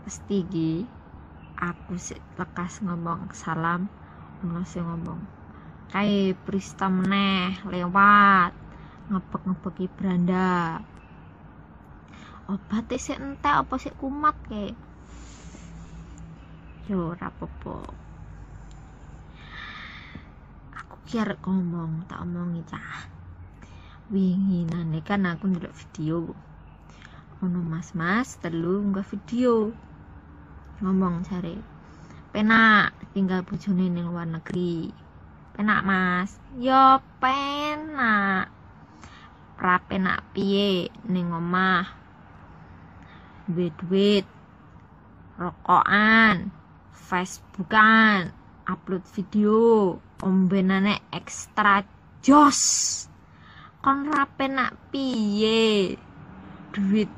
Pestigi aku lekas ngomong salam ono sing ngomong kae prista meneh lewat ngepek-ngepeki beranda obat e si entah apa sih kumat ke yo rapopo aku kiar ngomong tak omongi cah wingi nane kan aku ngedok video ono mas-mas telu nggak video ngomong cari penak tinggal bojone di luar negeri penak mas yo penak pra penak piye ning omah duit duit rokokan facebookan upload video ombenane ekstra jos kon rapi nak piye duit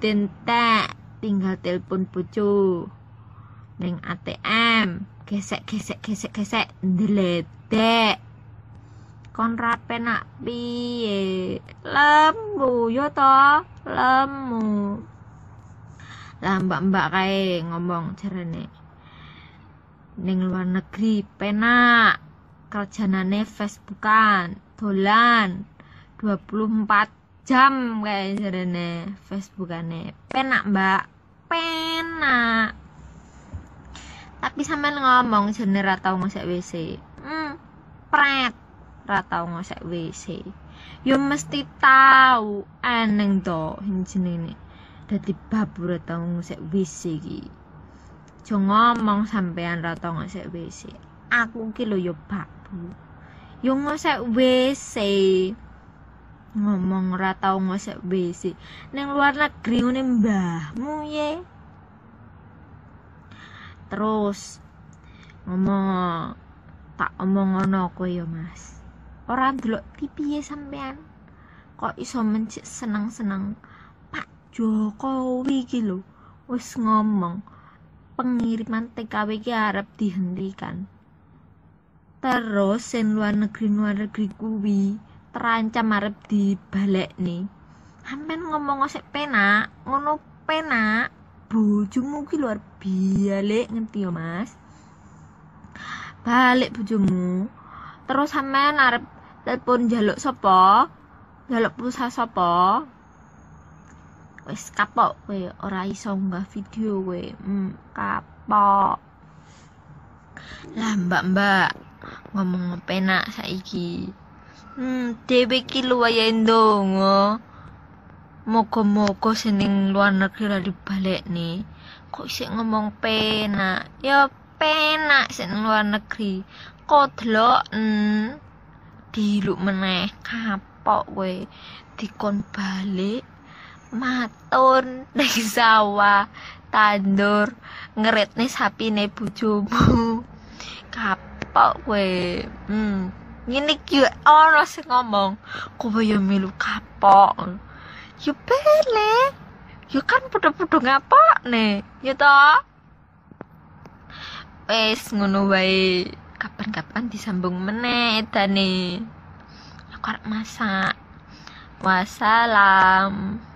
tinggal telepon bojo ning ATM gesek gesek gesek gesek delete kon nak piye lemu yo to lemu lah mbak-mbak kae ngomong jarene ning luar negeri penak kerjanane Facebookan dolan 24 jam kayak jarene Facebookane penak mbak penak tapi sampean ngomong jener atau ngosek WC hmm, pret ratau ngosek WC yo mesti tahu eneng to jenenge jadi babur tau ngosek WC ki jo ngomong sampean ratau ngosek WC aku ki lho yo babu yo ngosek WC ngomong ratau ngosek WC neng luar negeri ngene mbahmu ye terus ngomong tak omong ngono kowe ya Mas ora ndelok piye sampean kok iso mencik seneng-seneng Pak Jokowi iki lho wis ngomong pengiriman TKW ki arep dihentikan terus sen luar negeri luar negeri kuwi terancam arep dibalik nih sampean ngomong ngosek penak ngono penak bojomu ki luar biasa ngerti ya mas balik bojomu terus sama narep telepon jaluk sopo jaluk pulsa sopo wes kapok we ora iso nggak video we hmm, kapok lah mbak mbak ngomong penak saiki hmm dewe ki luwayahe dongo. moko moga sening luar negeri ra dibalik ni kok isik ngomong penak ya penak sening luar negeri kok delok diluk meneh kapok kowe dikon balik matun ning sawah tandur ngeretne sapine bojomu kapok kowe hmm ngene ki ono sing ngomong kok yo melu kapok yo ya pele yo ya kan podo-podo ngapa nih yuk ya toh wes ngono wae kapan-kapan disambung meneh nih, aku masak wassalam